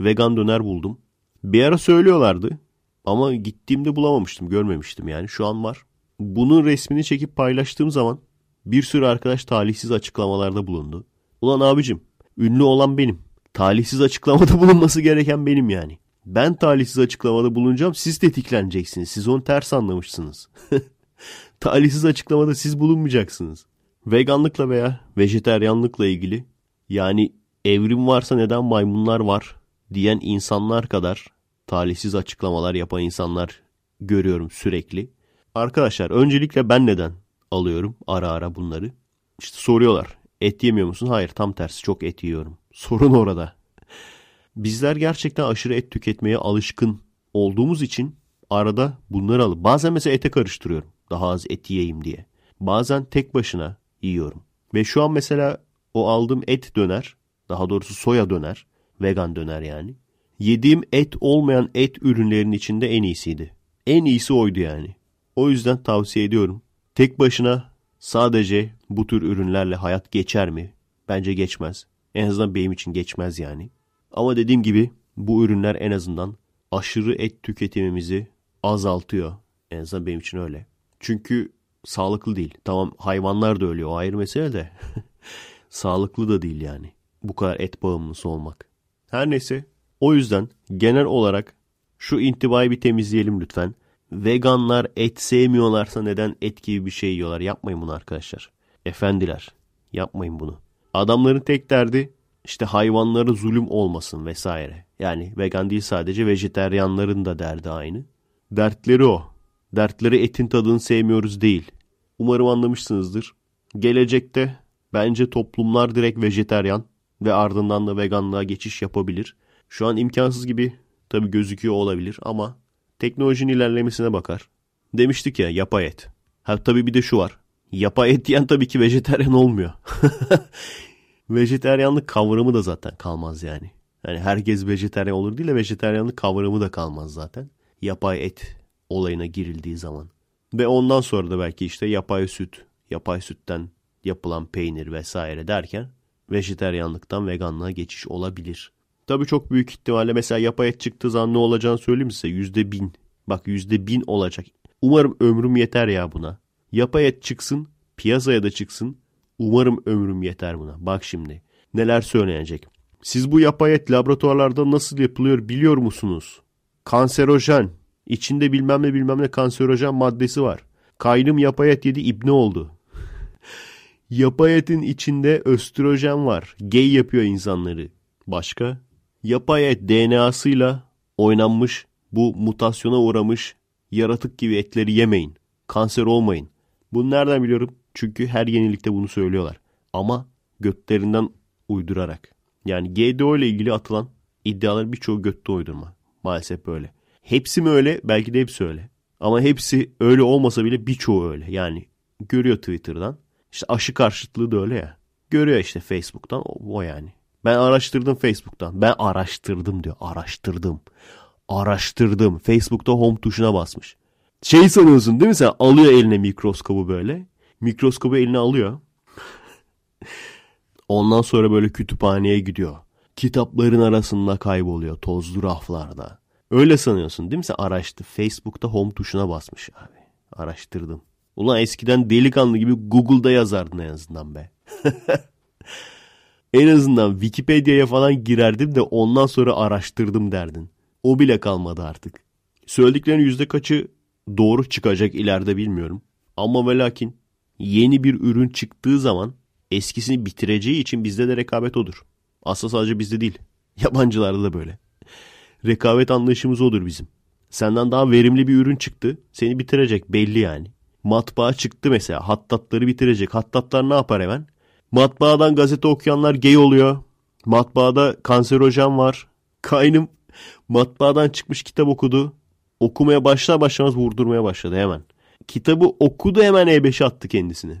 vegan döner buldum. Bir ara söylüyorlardı ama gittiğimde bulamamıştım, görmemiştim yani. Şu an var. Bunun resmini çekip paylaştığım zaman bir sürü arkadaş talihsiz açıklamalarda bulundu. Ulan abicim, ünlü olan benim. Talihsiz açıklamada bulunması gereken benim yani. Ben talihsiz açıklamada bulunacağım, siz tetikleneceksiniz. Siz onu ters anlamışsınız. talihsiz açıklamada siz bulunmayacaksınız. Veganlıkla veya vejeteryanlıkla ilgili yani evrim varsa neden maymunlar var diyen insanlar kadar talihsiz açıklamalar yapan insanlar görüyorum sürekli. Arkadaşlar öncelikle ben neden alıyorum ara ara bunları? İşte soruyorlar. Et yemiyor musun? Hayır tam tersi çok et yiyorum. Sorun orada. Bizler gerçekten aşırı et tüketmeye alışkın olduğumuz için arada bunları alıp bazen mesela ete karıştırıyorum. Daha az et yiyeyim diye. Bazen tek başına yiyorum. Ve şu an mesela o aldığım et döner, daha doğrusu soya döner. Vegan döner yani. Yediğim et olmayan et ürünlerinin içinde en iyisiydi. En iyisi oydu yani. O yüzden tavsiye ediyorum. Tek başına sadece bu tür ürünlerle hayat geçer mi? Bence geçmez. En azından benim için geçmez yani. Ama dediğim gibi bu ürünler en azından aşırı et tüketimimizi azaltıyor. En azından benim için öyle. Çünkü sağlıklı değil. Tamam hayvanlar da ölüyor o ayrı mesele de. sağlıklı da değil yani. Bu kadar et bağımlısı olmak. Her neyse o yüzden genel olarak şu intibayı bir temizleyelim lütfen. Veganlar et sevmiyorlarsa neden et gibi bir şey yiyorlar? Yapmayın bunu arkadaşlar. Efendiler yapmayın bunu. Adamların tek derdi işte hayvanlara zulüm olmasın vesaire. Yani vegan değil sadece vejeteryanların da derdi aynı. Dertleri o. Dertleri etin tadını sevmiyoruz değil. Umarım anlamışsınızdır. Gelecekte bence toplumlar direkt vejeteryan ve ardından da veganlığa geçiş yapabilir. Şu an imkansız gibi tabii gözüküyor olabilir ama teknolojinin ilerlemesine bakar. Demiştik ya yapay et. Ha tabii bir de şu var. Yapay et diyen tabii ki vejeteryan olmuyor. vejeteryanlık kavramı da zaten kalmaz yani. Yani herkes vejeteryan olur değil de vejeteryanlık kavramı da kalmaz zaten. Yapay et olayına girildiği zaman. Ve ondan sonra da belki işte yapay süt, yapay sütten yapılan peynir vesaire derken vejeteryanlıktan veganlığa geçiş olabilir. Tabii çok büyük ihtimalle mesela yapay et çıktığı zaman ne olacağını söyleyeyim size. Yüzde bin. Bak yüzde bin olacak. Umarım ömrüm yeter ya buna. Yapay et çıksın. Piyasaya da çıksın. Umarım ömrüm yeter buna. Bak şimdi. Neler söylenecek. Siz bu yapay et laboratuvarlarda nasıl yapılıyor biliyor musunuz? Kanserojen. İçinde bilmem ne bilmem ne kanserojen maddesi var. Kaynım yapay et yedi ibne oldu. Yapay etin içinde östrojen var. Gay yapıyor insanları. Başka? Yapay et DNA'sıyla oynanmış, bu mutasyona uğramış yaratık gibi etleri yemeyin. Kanser olmayın. Bunu nereden biliyorum? Çünkü her yenilikte bunu söylüyorlar. Ama götlerinden uydurarak. Yani GDO ile ilgili atılan iddiaların birçoğu götte uydurma. Maalesef böyle. Hepsi mi öyle? Belki de hepsi öyle. Ama hepsi öyle olmasa bile birçoğu öyle. Yani görüyor Twitter'dan. İşte aşı karşıtlığı da öyle ya. Görüyor işte Facebook'tan o, o yani. Ben araştırdım Facebook'tan. Ben araştırdım diyor. Araştırdım. Araştırdım. Facebook'ta home tuşuna basmış. Şey sanıyorsun değil mi sen? Alıyor eline mikroskobu böyle. Mikroskobu eline alıyor. Ondan sonra böyle kütüphaneye gidiyor. Kitapların arasında kayboluyor tozlu raflarda. Öyle sanıyorsun değil mi sen? Araştı. Facebook'ta home tuşuna basmış abi. Araştırdım. Ulan eskiden delikanlı gibi Google'da yazardın en azından be. en azından Wikipedia'ya falan girerdim de ondan sonra araştırdım derdin. O bile kalmadı artık. Söylediklerin yüzde kaçı doğru çıkacak ileride bilmiyorum. Ama ve lakin yeni bir ürün çıktığı zaman eskisini bitireceği için bizde de rekabet odur. Aslında sadece bizde değil. Yabancılarda da böyle. Rekabet anlayışımız odur bizim. Senden daha verimli bir ürün çıktı. Seni bitirecek belli yani matbaa çıktı mesela. Hattatları bitirecek. Hattatlar ne yapar hemen? Matbaadan gazete okuyanlar gay oluyor. Matbaada kanserojen var. Kaynım matbaadan çıkmış kitap okudu. Okumaya başlar başlamaz vurdurmaya başladı hemen. Kitabı okudu hemen E5'e attı kendisini.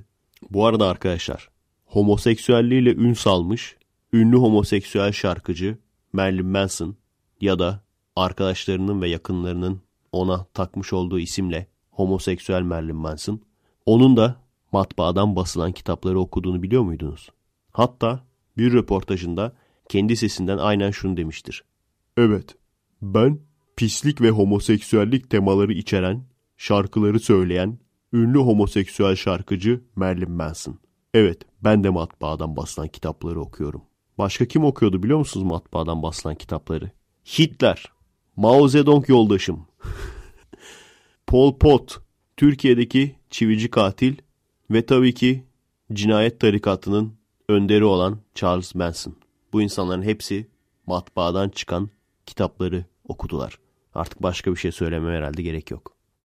Bu arada arkadaşlar homoseksüelliğiyle ün salmış ünlü homoseksüel şarkıcı Marilyn Manson ya da arkadaşlarının ve yakınlarının ona takmış olduğu isimle homoseksüel Merlin Manson. Onun da matbaadan basılan kitapları okuduğunu biliyor muydunuz? Hatta bir röportajında kendi sesinden aynen şunu demiştir. Evet, ben pislik ve homoseksüellik temaları içeren, şarkıları söyleyen, ünlü homoseksüel şarkıcı Merlin Manson. Evet, ben de matbaadan basılan kitapları okuyorum. Başka kim okuyordu biliyor musunuz matbaadan basılan kitapları? Hitler, Mao Zedong yoldaşım. Pol Pot, Türkiye'deki çivici katil ve tabii ki cinayet tarikatının önderi olan Charles Manson. Bu insanların hepsi matbaadan çıkan kitapları okudular. Artık başka bir şey söylememe herhalde gerek yok.